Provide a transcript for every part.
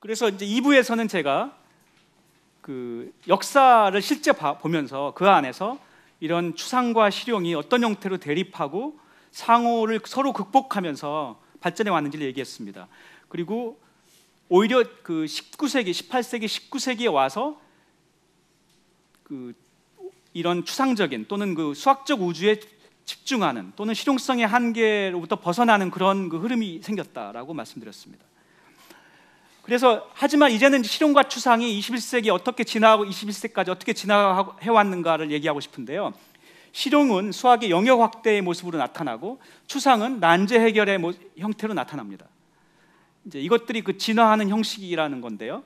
그래서 이제 2부에서는 제가 그 역사를 실제 보면서 그 안에서 이런 추상과 실용이 어떤 형태로 대립하고 상호를 서로 극복하면서 발전해 왔는지를 얘기했습니다. 그리고 오히려 그 19세기, 18세기, 19세기에 와서 그 이런 추상적인 또는 그 수학적 우주에 집중하는 또는 실용성의 한계로부터 벗어나는 그런 그 흐름이 생겼다라고 말씀드렸습니다. 그래서 하지만 이제는 실용과 추상이 21세기 어떻게 지나고 21세기까지 어떻게 지나해 왔는가를 얘기하고 싶은데요. 실용은 수학의 영역 확대의 모습으로 나타나고 추상은 난제 해결의 모, 형태로 나타납니다. 이제 이것들이 그 진화하는 형식이라는 건데요.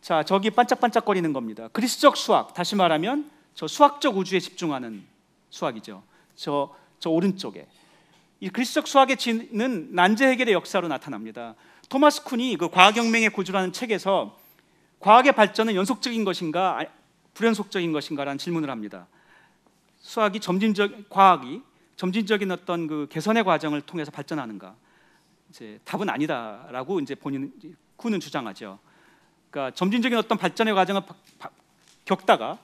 자, 저기 반짝반짝거리는 겁니다. 그리스적 수학, 다시 말하면 저 수학적 우주에 집중하는 수학이죠. 저, 저 오른쪽에. 이 그리스적 수학의 진은 난제 해결의 역사로 나타납니다. 토마스 쿤이 그 과학혁명의 구조라는 책에서 과학의 발전은 연속적인 것인가 아, 불연속적인 것인가라는 질문을 합니다. 수학이 점진적 과학이 점진적인 어떤 그 개선의 과정을 통해서 발전하는가? 이제 답은 아니다라고 이제 본인 쿤은 주장하죠. 그러니까 점진적인 어떤 발전의 과정을 겪다가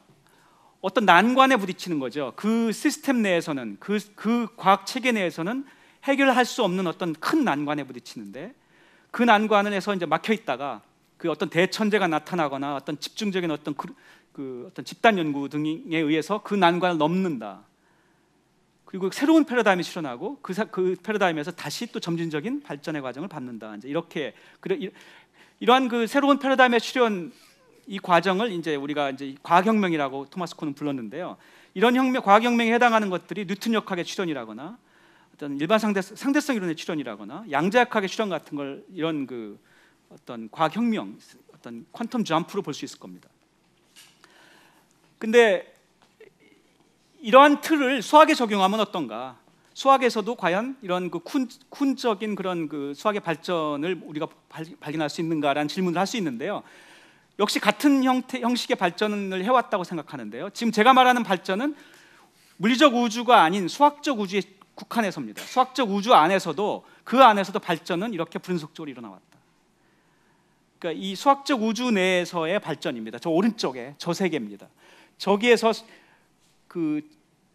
어떤 난관에 부딪히는 거죠. 그 시스템 내에서는 그, 그 과학 체계 내에서는 해결할 수 없는 어떤 큰 난관에 부딪히는데 그 난관 안에서 이제 막혀 있다가 그 어떤 대천재가 나타나거나 어떤 집중적인 어떤 그, 그 어떤 집단 연구 등에 의해서 그 난관을 넘는다. 그리고 새로운 패러다임이 실현하고 그, 사, 그 패러다임에서 다시 또 점진적인 발전의 과정을 받는다 이제 이렇게 그래, 이러한 그 새로운 패러다임의 실현 이 과정을 이제 우리가 이제 과학혁명이라고 토마스 코는 불렀는데요. 이런 혁명, 과학혁명에 해당하는 것들이 뉴턴 역학의 실현이라거나 어떤 일반 상대성, 상대성 이론의 출현이라거나 양자역학의 출현 같은 걸 이런 그 어떤 과학혁명, 어떤 퀀텀 점프로 볼 수 있을 겁니다. 근데 이러한 틀을 수학에 적용하면 어떤가? 수학에서도 과연 이런 그 쿤, 적인 그런 그 수학의 발전을 우리가 발, 발견할 수 있는가라는 질문을 할 수 있는데요. 역시 같은 형태, 형식의 발전을 해왔다고 생각하는데요. 지금 제가 말하는 발전은 물리적 우주가 아닌 수학적 우주의 국한에서입니다. 수학적 우주 안에서도 그 안에서도 발전은 이렇게 분석적으로 일어나왔다. 그러니까 이 수학적 우주 내에서의 발전입니다. 저 오른쪽에 저 세계입니다. 저기에서 그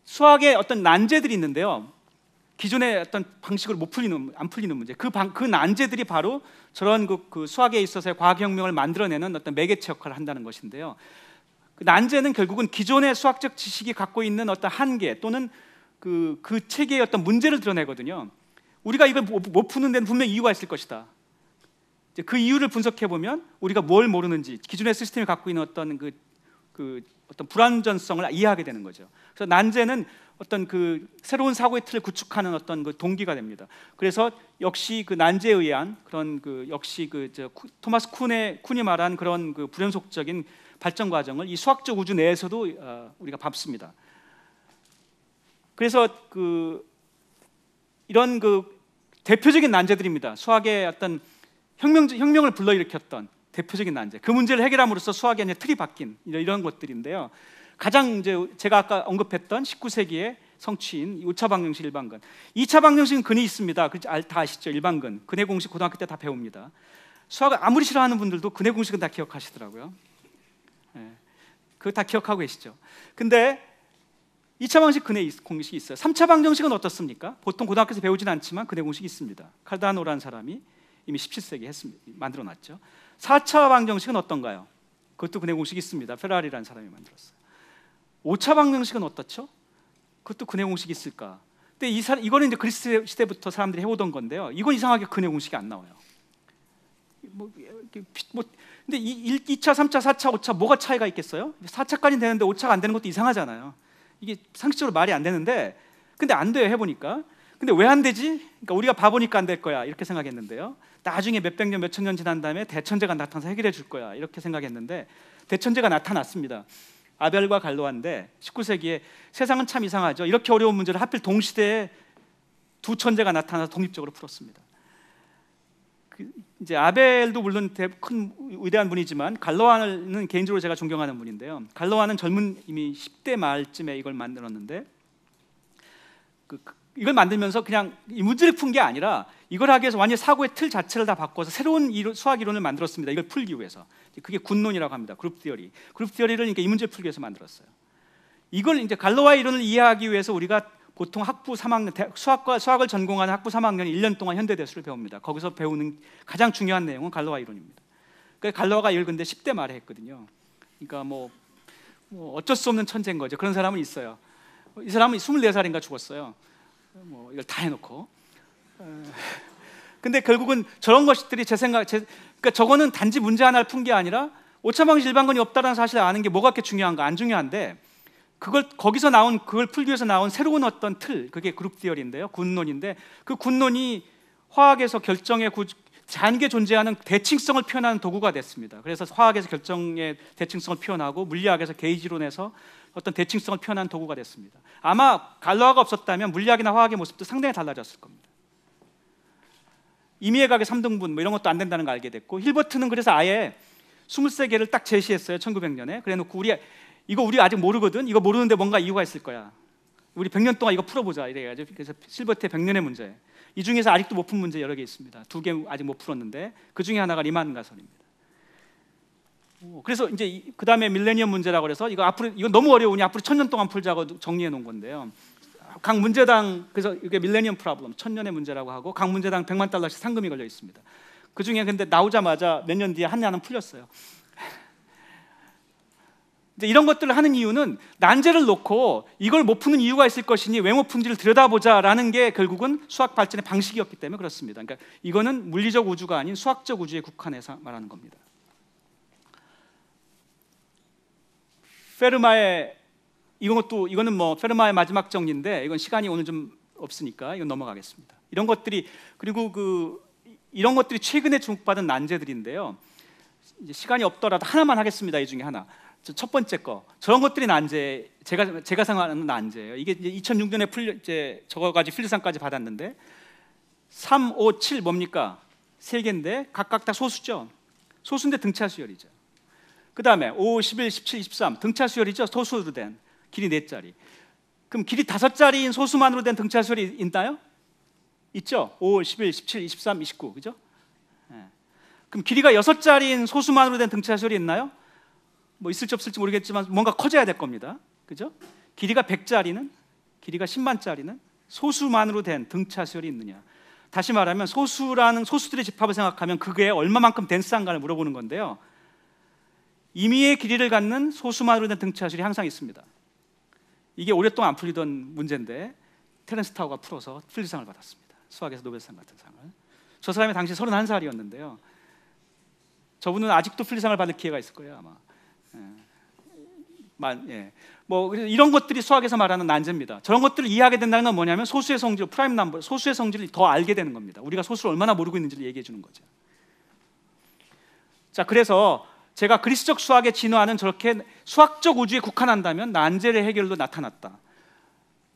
수학의 어떤 난제들이 있는데요. 기존의 어떤 방식으로 못 풀리는 안 풀리는 문제. 그, 방, 그 난제들이 바로 저런 그, 그 수학에 있어서의 과학혁명을 만들어내는 어떤 매개체 역할을 한다는 것인데요. 그 난제는 결국은 기존의 수학적 지식이 갖고 있는 어떤 한계 또는 그, 그 체계의 어떤 문제를 드러내거든요. 우리가 이걸 못 푸는 데는 분명 이유가 있을 것이다. 이제 그 이유를 분석해 보면 우리가 뭘 모르는지 기존의 시스템이 갖고 있는 어떤 그, 그 어떤 불완전성을 이해하게 되는 거죠. 그래서 난제는 어떤 그 새로운 사고의 틀을 구축하는 어떤 그 동기가 됩니다. 그래서 역시 그 난제에 의한 그런 그 역시 그 저 토마스 쿤의 쿤이 말한 그런 그 불연속적인 발전 과정을 이 수학적 우주 내에서도 어, 우리가 밟습니다. 그래서 그 이런 그 대표적인 난제들입니다. 수학의 어떤 혁명 혁명을 불러일으켰던 대표적인 난제. 그 문제를 해결함으로써 수학이 아니라 틀이 바뀐 이런, 이런 것들인데요. 가장 이제 제가 아까 언급했던 19세기의 성취인 5차 방정식 일반근. 2차 방정식은 근이 있습니다. 그렇지 다 아시죠? 일반근. 근의 공식 고등학교 때 다 배웁니다. 수학을 아무리 싫어하는 분들도 근의 공식은 다 기억하시더라고요. 예. 그거 다 기억하고 계시죠? 근데 2차 방식 근해 공식이 있어요. 3차 방정식은 어떻습니까? 보통 고등학교에서 배우진 않지만 근해 공식이 있습니다. 칼다노라는 사람이 이미 17세기 했습니다. 만들어 놨죠. 4차 방정식은 어떤가요? 그것도 근해 공식이 있습니다. 페라리라는 사람이 만들었어요. 5차 방정식은 어떻죠? 그것도 근해 공식이 있을까? 근데 이 사, 이거는 이제 그리스 시대부터 사람들이 해오던 건데요. 이건 이상하게 근해 공식이 안 나와요. 뭐, 뭐 근데 이 1, 2차, 3차, 4차, 5차 뭐가 차이가 있겠어요? 4차까지 되는데 5차가 안 되는 것도 이상하잖아요. 이게 상식적으로 말이 안 되는데 근데 안돼요 해보니까 근데 왜 안 되지? 그러니까 우리가 바보니까 안 될 거야 이렇게 생각했는데요. 나중에 몇 백 년, 몇 천 년 지난 다음에 대천재가 나타나서 해결해 줄 거야 이렇게 생각했는데 대천재가 나타났습니다. 아벨과 갈로한데 19세기에 세상은 참 이상하죠. 이렇게 어려운 문제를 하필 동시대에 두 천재가 나타나서 독립적으로 풀었습니다. 그 이제 아벨도 물론 큰 위대한 분이지만 갈로아는 개인적으로 제가 존경하는 분인데요. 갈로아는 젊은 이미 10대 말쯤에 이걸 만들었는데 그, 그 이걸 만들면서 그냥 이문제를 푼 게 아니라 이걸 하기 위해서 완전 히 사고의 틀 자체를 다 바꿔서 새로운 이론, 수학 이론을 만들었습니다. 이걸 풀기 위해서 그게 군론이라고 합니다. 그룹 디어리. 그룹 디어리를 그러니까 이 문제를 풀기 위해서 만들었어요. 이걸 이제 갈로아 이론을 이해하기 위해서 우리가 보통 학부 3학년 수학과 수학을 전공하는 학부 3학년 1년 동안 현대 대수를 배웁니다. 거기서 배우는 가장 중요한 내용은 갈로와 이론입니다. 그갈로까가 그러니까 이걸 근데 10대 말에 했거든요. 그러니까 뭐, 뭐 어쩔 수 없는 천재인 거죠. 그런 사람은 있어요. 이 사람은 24살인가 죽었어요. 뭐 이걸 다 해놓고. 근데 결국은 저런 것들이 제 생각, 제, 그러니까 저거는 단지 문제 하나를 푼 게 아니라 오차방식 일반권이 없다는 사실을 아는 게 뭐가 그렇게 중요한가? 안 중요한데 그걸 거기서 나온 그걸 풀기 위해서 나온 새로운 어떤 틀 그게 그룹 디어리인데요 군론인데 그 군론이 화학에서 결정의 구, 자연계 존재하는 대칭성을 표현하는 도구가 됐습니다. 그래서 화학에서 결정의 대칭성을 표현하고 물리학에서 게이지론에서 어떤 대칭성을 표현하는 도구가 됐습니다. 아마 갈로아가 없었다면 물리학이나 화학의 모습도 상당히 달라졌을 겁니다. 임의의 가게 3등분 뭐 이런 것도 안 된다는 걸 알게 됐고 힐버트는 그래서 아예 23개를 딱 제시했어요. 1900년에. 그래 놓고 우리 이거 우리 아직 모르거든. 이거 모르는데 뭔가 이유가 있을 거야. 우리 100년 동안 이거 풀어보자 이래가지고 그래서 실버테 100년의 문제. 이 중에서 아직도 못 푼 문제 여러 개 있습니다. 두 개 아직 못 풀었는데 그 중에 하나가 리만 가설입니다. 그래서 이제 그 다음에 밀레니엄 문제라고 해서 이거 앞으로 이거 너무 어려우니 앞으로 천 년 동안 풀자고 정리해 놓은 건데요. 각 문제당 그래서 이게 밀레니엄 프라블럼 천 년의 문제라고 하고 각 문제당 백만 달러씩 상금이 걸려 있습니다. 그 중에 근데 나오자마자 몇 년 뒤에 한해은 풀렸어요. 이런 것들을 하는 이유는 난제를 놓고 이걸 못 푸는 이유가 있을 것이니 왜못 푼지를 들여다보자라는 게 결국은 수학 발전의 방식이었기 때문에 그렇습니다. 그러니까 이거는 물리적 우주가 아닌 수학적 우주의 국한해서 말하는 겁니다. 페르마의 이것도 이거는 뭐 페르마의 마지막 정리인데 이건 시간이 오늘 좀 없으니까 이건 넘어가겠습니다. 이런 것들이 그리고 그 이런 것들이 최근에 주목받은 난제들인데요. 시간이 없더라도 하나만 하겠습니다. 이 중에 하나. 첫 번째 거 저런 것들이 난제 제가 제가 생각하는 난제예요. 이게 2006년에 풀 이제 저거까지 필드상까지 받았는데 3, 5, 7 뭡니까 세 개인데 각각 다 소수죠. 소수인데 등차 수열이죠. 그 다음에 5, 11, 17, 23 등차 수열이죠. 소수로 된 길이 네 자리. 그럼 길이 다섯 자리인 소수만으로 된 등차 수열이 있나요? 있죠. 5, 11, 17, 23, 29 그죠? 네. 그럼 길이가 여섯 자리인 소수만으로 된 등차 수열이 있나요? 뭐 있을지 없을지 모르겠지만 뭔가 커져야 될 겁니다. 그죠? 길이가 100짜리는 길이가 10만짜리는 소수만으로 된 등차 수열이 있느냐. 다시 말하면 소수라는 소수들의 집합을 생각하면 그게 얼마만큼 댄스한가를 물어보는 건데요. 임의의 길이를 갖는 소수만으로 된 등차 수열이 항상 있습니다. 이게 오랫동안 안 풀리던 문제인데 테렌스 타워가 풀어서 필리상을 받았습니다. 수학에서 노벨상 같은 상을. 저 사람이 당시 31살이었는데요. 저분은 아직도 필리상을 받을 기회가 있을 거예요, 아마. 만, 예. 뭐 이런 것들이 수학에서 말하는 난제입니다. 저런 것들을 이해하게 된다는 건 뭐냐면 소수의 성질, 프라임 넘버, 소수의 성질을 더 알게 되는 겁니다. 우리가 소수를 얼마나 모르고 있는지를 얘기해 주는 거죠. 자, 그래서 제가 그리스적 수학의 진화는 저렇게 수학적 우주에 국한한다면 난제의 해결로 나타났다.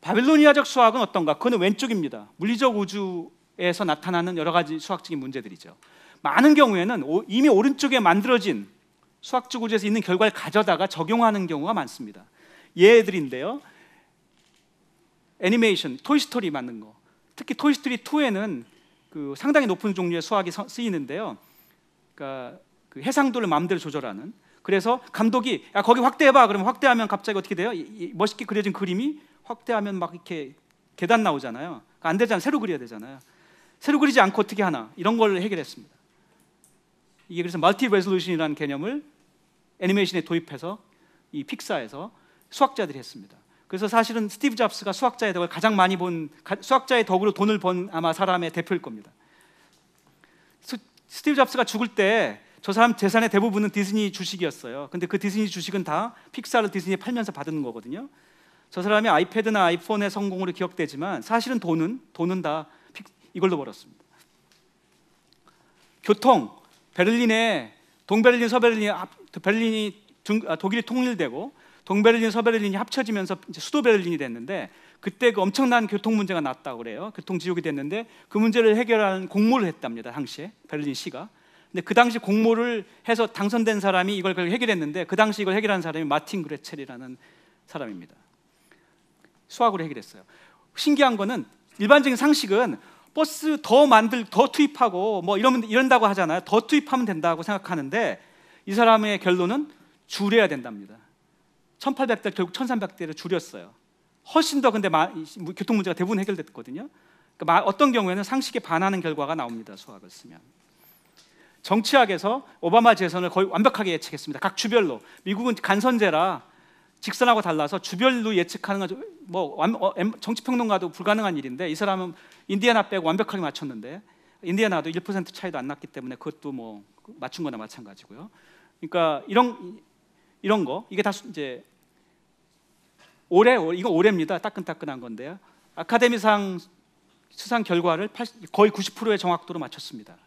바빌로니아적 수학은 어떤가? 그는 왼쪽입니다. 물리적 우주에서 나타나는 여러 가지 수학적인 문제들이죠. 많은 경우에는 이미 오른쪽에 만들어진 수학적 구주에서 있는 결과를 가져다가 적용하는 경우가 많습니다. 예들인데요. 애니메이션, 토이스토리 만든 거. 특히 토이스토리 2에는 그 상당히 높은 종류의 수학이 쓰이는데요. 그러니까 그 해상도를 마음대로 조절하는. 그래서 감독이 야 거기 확대해봐. 그러면 확대하면 갑자기 어떻게 돼요? 멋있게 그려진 그림이 확대하면 막 이렇게 계단 나오잖아요. 그러니까 안 되잖아요. 새로 그려야 되잖아요. 새로 그리지 않고 어떻게 하나 이런 걸 해결했습니다. 이게 그래서 멀티 레졸루션이라는 개념을 애니메이션에 도입해서 이 픽사에서 수학자들이 했습니다. 그래서 사실은 스티브 잡스가 수학자의 덕을 가장 많이 본 수학자의 덕으로 돈을 번 아마 사람의 대표일 겁니다. 스, 스티브 잡스가 죽을 때 저 사람 재산의 대부분은 디즈니 주식이었어요. 근데 그 디즈니 주식은 다 픽사를 디즈니에 팔면서 받은 거거든요. 저 사람이 아이패드나 아이폰의 성공으로 기억되지만 사실은 돈은 돈은 다 픽, 이걸로 벌었습니다. 교통 베를린에 동베를린 서베를린 앞, 그 베를린이 중, 아, 독일이 통일되고 동베를린, 서베를린이 합쳐지면서 수도 베를린이 됐는데 그때 그 엄청난 교통 문제가 났다고 그래요. 교통 지옥이 됐는데 그 문제를 해결하는 공모를 했답니다. 당시에 베를린 시가. 근데 그 당시 공모를 해서 당선된 사람이 이걸 결국 해결했는데 그 당시 이걸 해결한 사람이 마틴 그레첼이라는 사람입니다. 수학으로 해결했어요. 신기한 거는 일반적인 상식은 버스 더 만들 더 투입하고 뭐이러 이런다고 하잖아요. 더 투입하면 된다고 생각하는데 이 사람의 결론은 줄여야 된답니다. 1800대 결국 1300대로 줄였어요. 훨씬 더 근데 교통 문제가 대부분 해결됐거든요. 그러니까 어떤 경우에는 상식에 반하는 결과가 나옵니다. 수학을 쓰면. 정치학에서 오바마 재선을 거의 완벽하게 예측했습니다. 각 주별로. 미국은 간선제라 직선하고 달라서 주별로 예측하는 건뭐 어, 정치 평론가도 불가능한 일인데 이 사람은 인디애나 빼고 완벽하게 맞췄는데 인디애나도 1% 차이도 안 났기 때문에 그것도 뭐 그 맞춘 거나 마찬가지고요. 그러니까 이런 이런 거 이게 다 이제 올해 이거 올해입니다. 따끈따끈한 건데요. 아카데미상 수상 결과를 80, 거의 90%의 정확도로 맞췄습니다.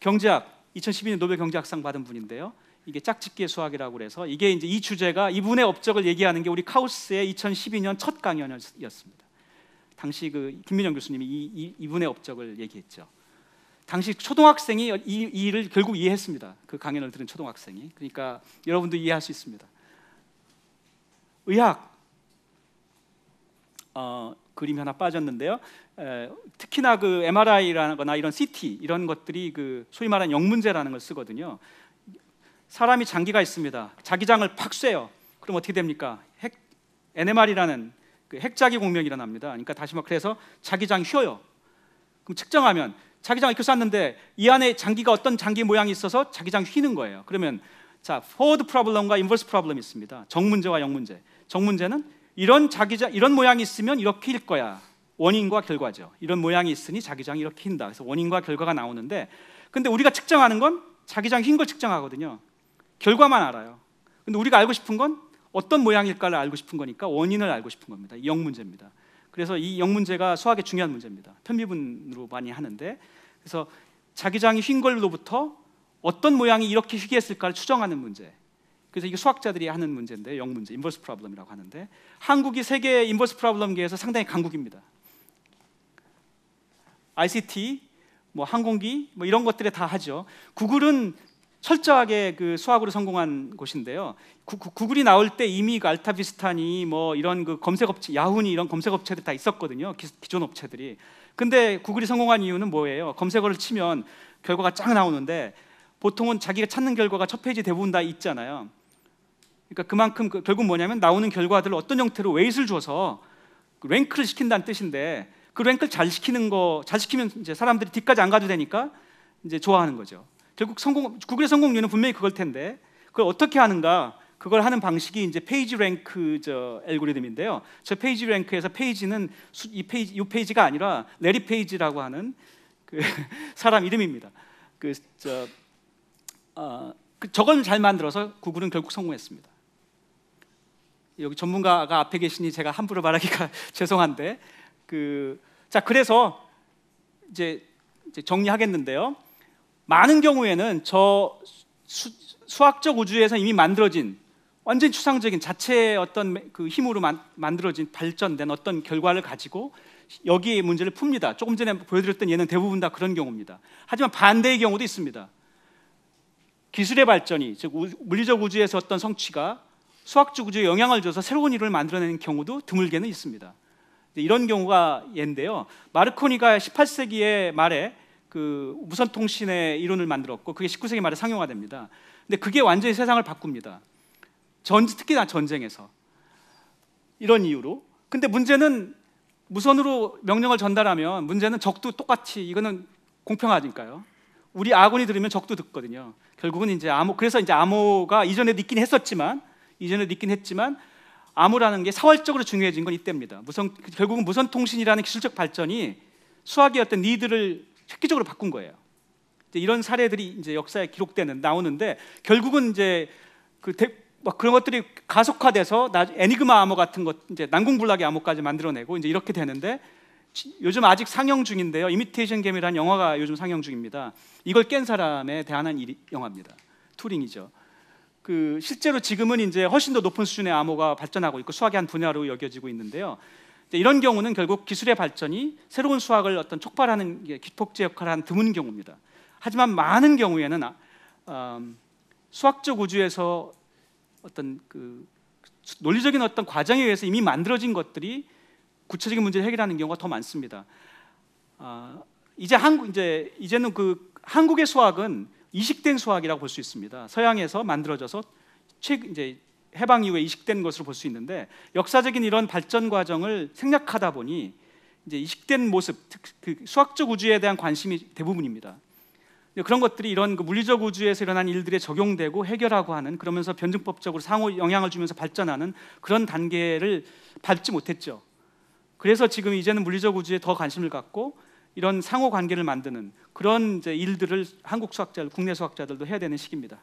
경제학 2012년 노벨 경제학상 받은 분인데요. 이게 짝짓기의 수학이라고 그래서 이게 이제 이 주제가 이분의 업적을 얘기하는 게 우리 카우스의 2012년 첫 강연이었습니다. 당시 그 김민영 교수님이 이, 이, 이분의 업적을 얘기했죠. 당시 초등학생이 이, 이 일을 결국 이해했습니다. 그 강연을 들은 초등학생이. 그러니까 여러분도 이해할 수 있습니다. 의학 어, 그림 하나 빠졌는데요. 에, 특히나 그 MRI라거나 이런 CT 이런 것들이 그 소위 말하는 영문제라는 걸 쓰거든요. 사람이 장기가 있습니다. 자기장을 팍 쐬요. 그럼 어떻게 됩니까? 핵, NMR이라는 그 핵자기 공명이 일어납니다. 그러니까 다시 말그서 자기장 휘어요. 그럼 측정하면 자기장 이렇게 쌌는데 이 안에 장기가 어떤 장기 모양이 있어서 자기장 휘는 거예요. 그러면 자, 포워드 프로블럼과 인버스 프로블럼이 있습니다. 정문제와 영문제 정문제는 이런 자기장 이런 모양이 있으면 이렇게 일 거야. 원인과 결과죠. 이런 모양이 있으니 자기장이 이렇게 휜다. 그래서 원인과 결과가 나오는데 근데 우리가 측정하는 건 자기장 흰걸 측정하거든요. 결과만 알아요. 근데 우리가 알고 싶은 건 어떤 모양일까를 알고 싶은 거니까 원인을 알고 싶은 겁니다. 영 문제입니다. 그래서 이영 문제가 수학의 중요한 문제입니다. 편미분으로 많이 하는데 그래서 자기장이 휜 걸로부터 어떤 모양이 이렇게 희귀 했을까를 추정하는 문제. 그래서 이게 수학자들이 하는 문제인데 영 문제, 인버스 프라블럼이라고 하는데 한국이 세계 인버스 프라블럼계에서 상당히 강국입니다. ICT, 뭐 항공기, 뭐 이런 것들에 다 하죠. 구글은 철저하게 그 수학으로 성공한 곳인데요. 구, 구글이 나올 때 이미 그알타비스타니뭐 이런 그 검색 업체 야후니 이런 검색 업체들 다 있었거든요. 기, 기존 업체들이. 근데 구글이 성공한 이유는 뭐예요? 검색어를 치면 결과가 쫙 나오는데 보통은 자기가 찾는 결과가 첫 페이지 대부분 다 있잖아요. 그러니까 그만큼 그, 결국 뭐냐면 나오는 결과들을 어떤 형태로 웨이트를 줘서 그 랭크를 시킨다는 뜻인데 그 랭크를 잘 시키는 거 잘 시키면 이제 사람들이 뒤까지 안 가도 되니까 이제 좋아하는 거죠. 결국 성공 구글의 성공률은 분명히 그걸 텐데 그걸 어떻게 하는가? 그걸 하는 방식이 이제 페이지 랭크 저 알고리즘인데요. 저 페이지 랭크에서 페이지는 수, 이 페이지 이 페이지가 아니라 레리 페이지라고 하는 그 사람 이름입니다. 그저 어, 그 저건 잘 만들어서 구글은 결국 성공했습니다. 여기 전문가가 앞에 계시니 제가 함부로 말하기가 죄송한데 그 자 그래서 이제, 이제 정리하겠는데요. 많은 경우에는 저 수, 수학적 우주에서 이미 만들어진 완전 추상적인 자체의 어떤 그 힘으로 만, 만들어진 발전된 어떤 결과를 가지고 여기에 문제를 풉니다. 조금 전에 보여드렸던 예는 대부분 다 그런 경우입니다. 하지만 반대의 경우도 있습니다. 기술의 발전이 즉 물리적 우주에서 어떤 성취가 수학적 우주에 영향을 줘서 새로운 이론을 만들어내는 경우도 드물게는 있습니다. 이런 경우가 예인데요. 마르코니가 1 8세기에 말에 그 무선 통신의 이론을 만들었고 그게 19세기 말에 상용화됩니다. 근데 그게 완전히 세상을 바꿉니다. 전 특히나 전쟁에서 이런 이유로. 근데 문제는 무선으로 명령을 전달하면 문제는 적도 똑같이 이거는 공평하니까요. 우리 아군이 들으면 적도 듣거든요. 결국은 이제 암호 그래서 이제 암호가 이전에 있긴 했었지만 이전에 있긴 했지만 암호라는 게 사활적으로 중요해진 건 이때입니다. 무선 결국은 무선 통신이라는 기술적 발전이 수학의 어떤 니드를 획기적으로 바꾼 거예요. 이런 사례들이 이제 역사에 기록되는 나오는데 결국은 이제 그 대, 막 그런 것들이 가속화돼서 나, 애니그마 암호 같은 것 이제 난공불락의 암호까지 만들어내고 이제 이렇게 되는데 요즘 아직 상영 중인데요. 이미테이션 게임이라는 영화가 요즘 상영 중입니다. 이걸 깬 사람에 대한 일이, 영화입니다. 투링이죠. 그 실제로 지금은 이제 훨씬 더 높은 수준의 암호가 발전하고 있고 수학의 한 분야로 여겨지고 있는데요. 네, 이런 경우는 결국 기술의 발전이 새로운 수학을 어떤 촉발하는 기폭제 역할을 한 드문 경우입니다. 하지만 많은 경우에는 아, 음, 수학적 우주에서 어떤 그 논리적인 어떤 과정에 의해서 이미 만들어진 것들이 구체적인 문제를 해결하는 경우가 더 많습니다. 아, 이제 한국 이제 이제는 그 한국의 수학은 이식된 수학이라고 볼 수 있습니다. 서양에서 만들어져서 최 이제 해방 이후에 이식된 것으로 볼 수 있는데 역사적인 이런 발전 과정을 생략하다 보니 이제 이식된 모습, 특, 그 수학적 우주에 대한 관심이 대부분입니다. 그런 것들이 이런 그 물리적 우주에서 일어난 일들에 적용되고 해결하고 하는 그러면서 변증법적으로 상호 영향을 주면서 발전하는 그런 단계를 밟지 못했죠. 그래서 지금 이제는 물리적 우주에 더 관심을 갖고 이런 상호 관계를 만드는 그런 이제 일들을 한국 수학자, 국내 수학자들도 해야 되는 시기입니다.